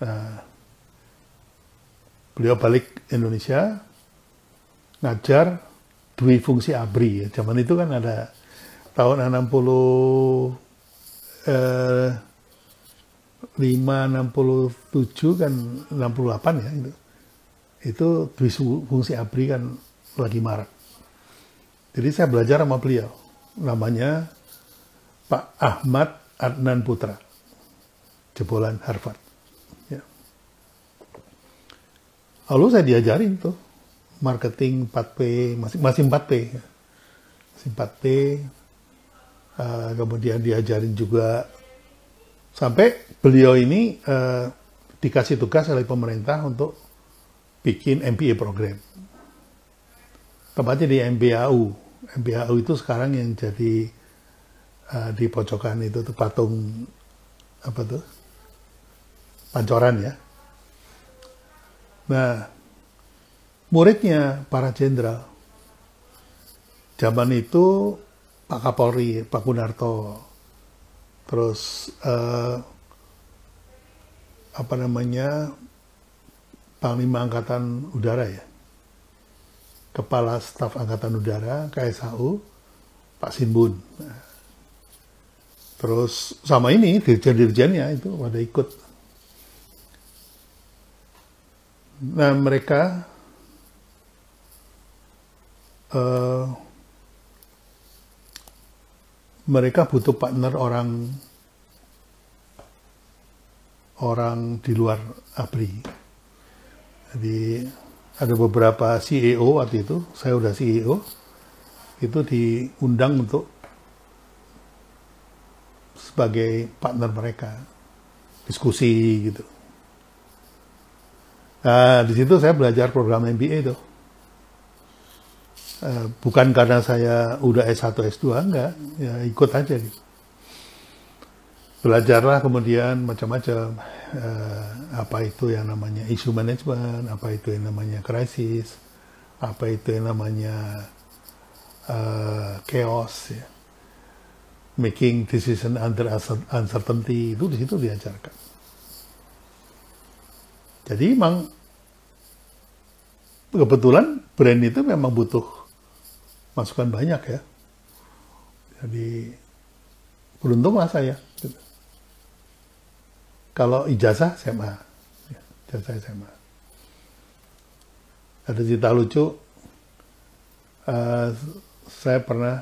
Nah, beliau balik Indonesia ngajar dui fungsi ABRI. Zaman itu kan ada tahun 60 eh, 5 67 kan 68 ya itu itu dwi fungsi ABRI kan lagi marak. Jadi saya belajar sama beliau. Namanya Pak Ahmad Adnan Putra. Jebolan Harvard. Ya. Lalu saya diajarin tuh. Marketing 4P, masih, masih 4P. Masih 4P. Uh, eh, kemudian diajarin juga. Sampai beliau ini uh, dikasih tugas oleh pemerintah untuk bikin MBA program. Tempatnya di MBAU. MBAU itu sekarang yang jadi uh, di pojokan itu tuh patung apa tuh? Pancoran ya. Nah, muridnya para jenderal. Zaman itu Pak Kapolri, Pak Gunarto, terus uh, apa namanya Panglima Angkatan Udara ya, Kepala Staf Angkatan Udara KSHU Pak Simbun. terus sama ini dirjen-dirjennya itu pada ikut. Nah mereka uh, mereka butuh partner orang orang di luar ABRI jadi ada beberapa CEO waktu itu, saya udah CEO, itu diundang untuk sebagai partner mereka, diskusi gitu. Nah, di situ saya belajar program MBA itu. Eh, bukan karena saya udah S1, S2, enggak, ya ikut aja gitu belajarlah kemudian macam-macam eh, apa itu yang namanya isu manajemen, apa itu yang namanya krisis, apa itu yang namanya eh, chaos, ya. making decision under uncertainty itu di situ diajarkan. Jadi memang kebetulan brand itu memang butuh masukan banyak ya. Jadi beruntunglah saya. Kalau ijazah SMA. Ya, ijazah SMA. Ada cerita lucu. Uh, saya pernah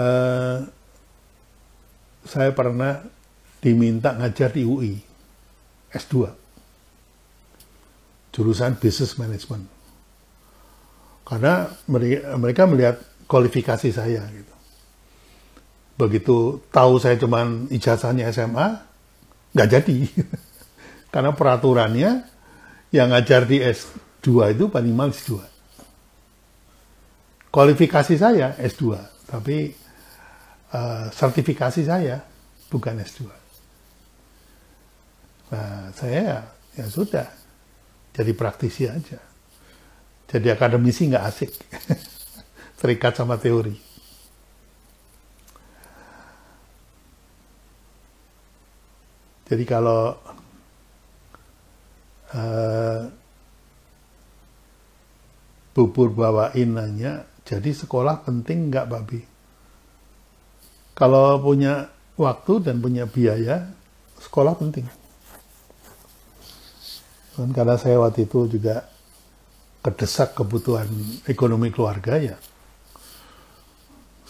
uh, saya pernah diminta ngajar di UI S2 jurusan Business Management karena mereka melihat kualifikasi saya gitu begitu tahu saya cuman ijazahnya SMA, nggak jadi. Karena peraturannya yang ngajar di S2 itu minimal S2. Kualifikasi saya S2, tapi uh, sertifikasi saya bukan S2. Nah, saya ya, ya sudah, jadi praktisi aja. Jadi akademisi nggak asik, terikat sama teori. Jadi kalau uh, bubur bawain nanya, jadi sekolah penting nggak babi? Kalau punya waktu dan punya biaya, sekolah penting. Dan karena saya waktu itu juga kedesak kebutuhan ekonomi keluarga ya.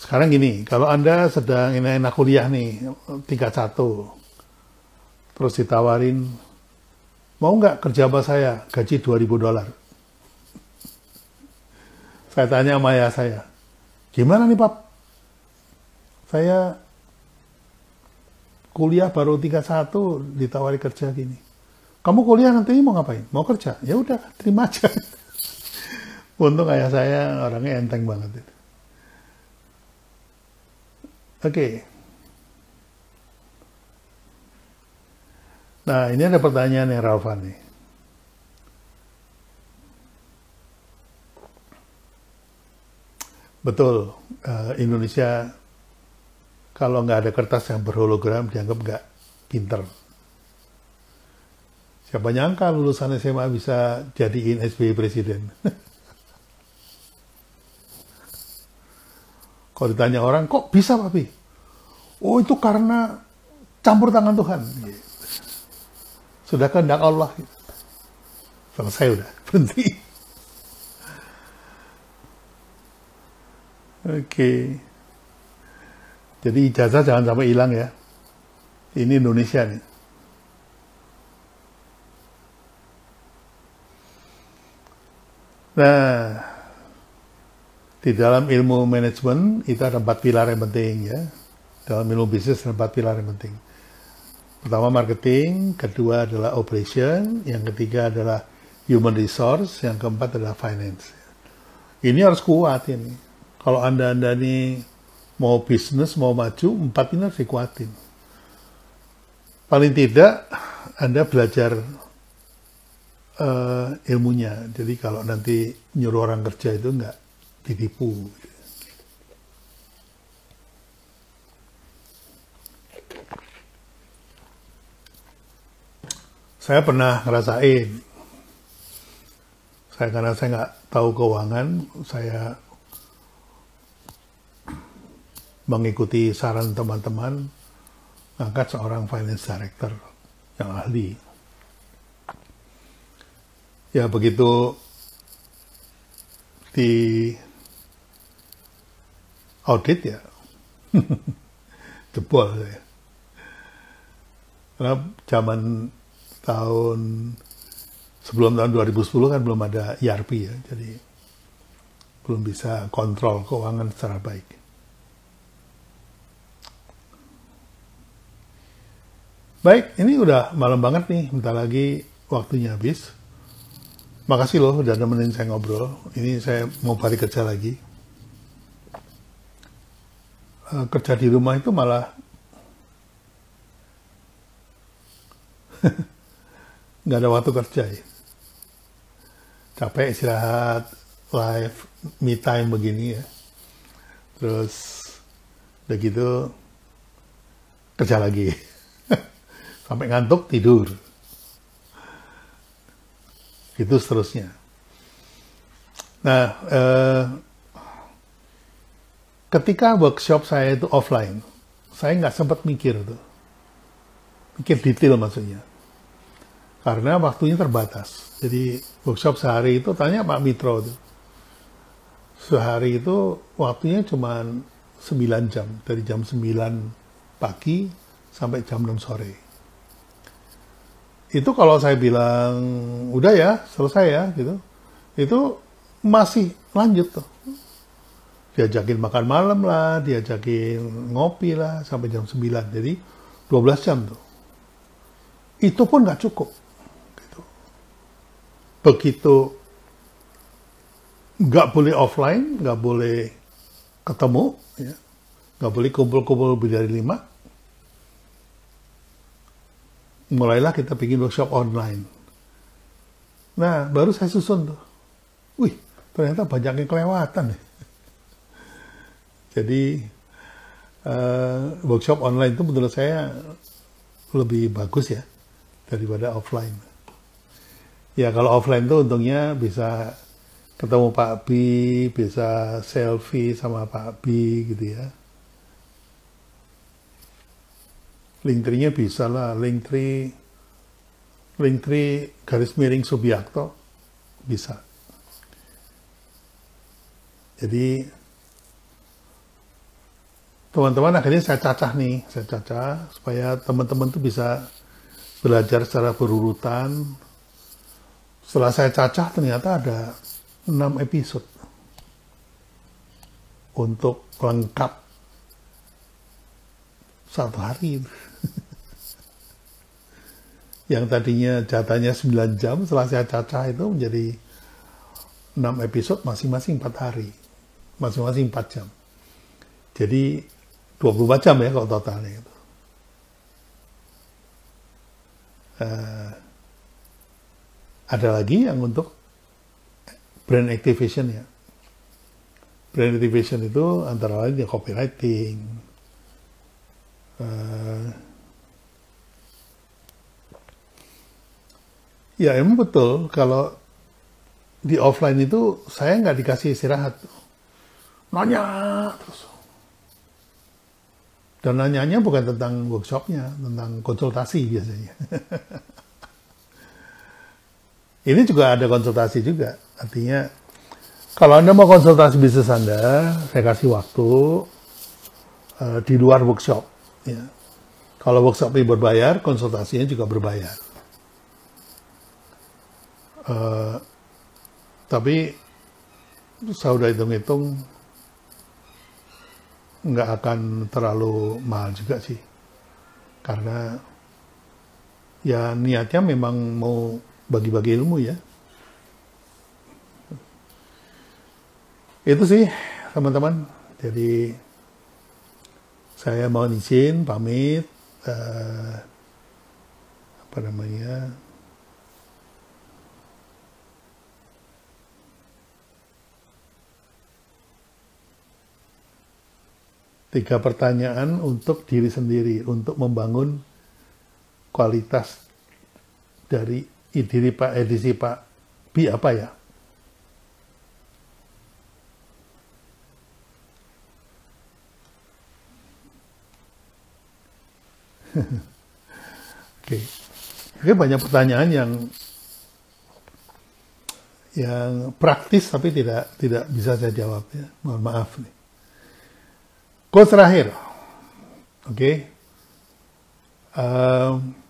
Sekarang gini, kalau Anda sedang enak-enak kuliah nih, tingkat satu, Terus ditawarin, mau nggak kerja sama saya gaji 2000 dolar? Saya tanya sama ayah saya, gimana nih pap? Saya kuliah baru satu ditawari kerja gini. Kamu kuliah nanti mau ngapain? Mau kerja? Ya udah, terima aja. Untung ayah saya orangnya enteng banget itu. Oke, okay. Nah, ini ada pertanyaan yang Rafa nih. Betul, eh, Indonesia kalau nggak ada kertas yang berhologram dianggap nggak pinter. Siapa nyangka lulusan SMA bisa jadiin SBY presiden. Kalau ditanya orang, kok bisa papi? Oh itu karena campur tangan Tuhan. Sudah kehendak Allah. Selesai udah, berhenti. Oke. Okay. Jadi ijazah jangan sampai hilang ya. Ini Indonesia nih. Nah, di dalam ilmu manajemen itu ada empat pilar yang penting ya. Dalam ilmu bisnis ada empat pilar yang penting. Pertama marketing, kedua adalah operation, yang ketiga adalah human resource, yang keempat adalah finance. Ini harus kuat ini. Kalau Anda-Anda ini mau bisnis, mau maju, empat ini harus dikuatin. Paling tidak Anda belajar uh, ilmunya. Jadi kalau nanti nyuruh orang kerja itu enggak ditipu. Saya pernah ngerasain. Saya karena saya nggak tahu keuangan, saya mengikuti saran teman-teman angkat seorang finance director yang ahli. Ya begitu di audit ya jebol ya. Karena zaman tahun sebelum tahun 2010 kan belum ada ERP ya, jadi belum bisa kontrol keuangan secara baik. Baik, ini udah malam banget nih, bentar lagi waktunya habis. Makasih loh udah nemenin saya ngobrol. Ini saya mau balik kerja lagi. Eh, kerja di rumah itu malah nggak ada waktu kerja ya. Capek istirahat, live, me time begini ya. Terus udah gitu kerja lagi. Sampai ngantuk tidur. Gitu seterusnya. Nah, eh, ketika workshop saya itu offline, saya nggak sempat mikir tuh. Mikir detail maksudnya karena waktunya terbatas. Jadi workshop sehari itu tanya Pak Mitro itu. Sehari itu waktunya cuma 9 jam, dari jam 9 pagi sampai jam 6 sore. Itu kalau saya bilang udah ya, selesai ya gitu. Itu masih lanjut tuh. Diajakin makan malam lah, diajakin ngopi lah sampai jam 9. Jadi 12 jam tuh. Itu pun nggak cukup begitu nggak boleh offline, nggak boleh ketemu, ya. nggak boleh kumpul-kumpul lebih dari lima, mulailah kita bikin workshop online. Nah, baru saya susun tuh. Wih, ternyata banyak yang kelewatan. Jadi, uh, workshop online itu menurut saya lebih bagus ya daripada offline ya kalau offline tuh untungnya bisa ketemu Pak Bi, bisa selfie sama Pak Bi gitu ya. Linktree-nya bisa lah, Linktree, Linktree garis miring Subiakto bisa. Jadi teman-teman akhirnya saya cacah nih, saya cacah supaya teman-teman tuh bisa belajar secara berurutan, setelah saya cacah ternyata ada 6 episode untuk lengkap satu hari. Yang tadinya jatahnya 9 jam, setelah saya cacah itu menjadi 6 episode masing-masing 4 hari. Masing-masing 4 jam. Jadi 24 jam ya kalau totalnya itu. Uh, ada lagi yang untuk brand activation ya. Brand activation itu antara lain ya copywriting, uh, ya emang betul kalau di offline itu saya nggak dikasih istirahat nanya terus dan nanyanya bukan tentang workshopnya tentang konsultasi biasanya Ini juga ada konsultasi juga. Artinya, kalau Anda mau konsultasi bisnis Anda, saya kasih waktu uh, di luar workshop. Ya. Kalau workshop ini berbayar, konsultasinya juga berbayar. Uh, tapi saya udah hitung-hitung nggak akan terlalu mahal juga sih. Karena ya niatnya memang mau bagi-bagi ilmu ya. Itu sih teman-teman. Jadi saya mau izin pamit uh, apa namanya tiga pertanyaan untuk diri sendiri untuk membangun kualitas dari edisi Pak edisi Pak Bi apa ya? Oke. Okay. okay, banyak pertanyaan yang yang praktis tapi tidak tidak bisa saya jawab ya. Mohon maaf nih. Quotes terakhir. Oke. Okay. Um, ehm,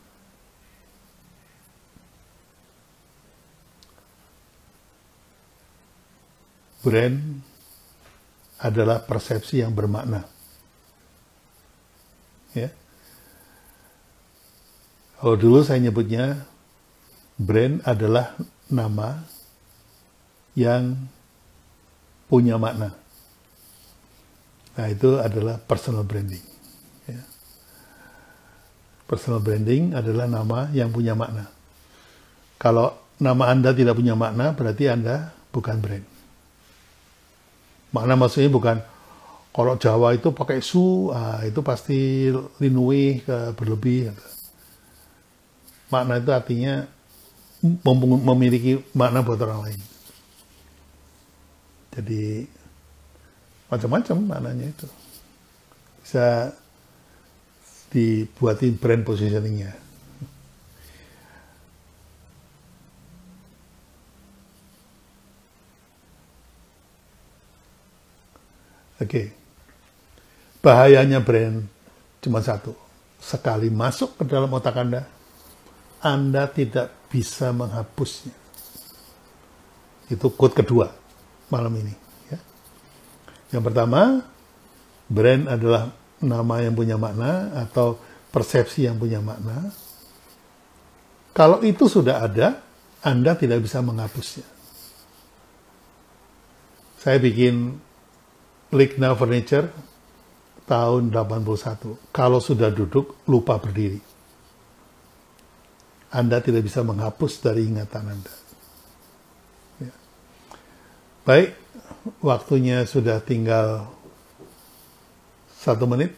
brand adalah persepsi yang bermakna. Ya. Kalau dulu saya nyebutnya brand adalah nama yang punya makna. Nah itu adalah personal branding. Ya. Personal branding adalah nama yang punya makna. Kalau nama Anda tidak punya makna, berarti Anda bukan brand. Makna maksudnya bukan kalau Jawa itu pakai su, ah, itu pasti linui ke berlebih. Gitu. Makna itu artinya mem memiliki makna buat orang lain. Jadi macam-macam maknanya itu. Bisa dibuatin brand positioningnya. Oke. Bahayanya brand cuma satu. Sekali masuk ke dalam otak Anda, Anda tidak bisa menghapusnya. Itu quote kedua malam ini. Ya. Yang pertama, brand adalah nama yang punya makna atau persepsi yang punya makna. Kalau itu sudah ada, Anda tidak bisa menghapusnya. Saya bikin Ligna Furniture tahun 81. Kalau sudah duduk, lupa berdiri. Anda tidak bisa menghapus dari ingatan Anda. Ya. Baik, waktunya sudah tinggal satu menit.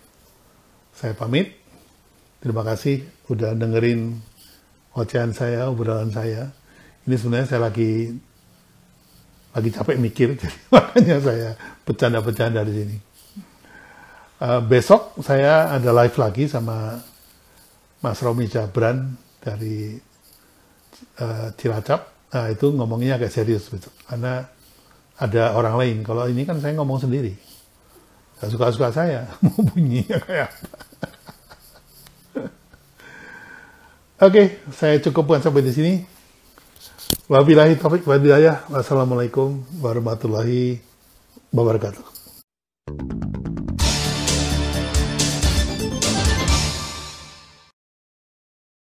Saya pamit. Terima kasih sudah dengerin ocehan saya, obrolan saya. Ini sebenarnya saya lagi lagi capek mikir, jadi makanya saya bercanda-bercanda di sini. Uh, besok saya ada live lagi sama Mas Romi Jabran dari uh, Cilacap. Nah, itu ngomongnya agak serius besok, karena ada orang lain. Kalau ini kan saya ngomong sendiri. Gak suka-suka saya, mau bunyi ya kayak apa. Oke, okay, saya cukupkan sampai di sini. Wabillahi taufik wa hidayah. Wassalamualaikum warahmatullahi wabarakatuh.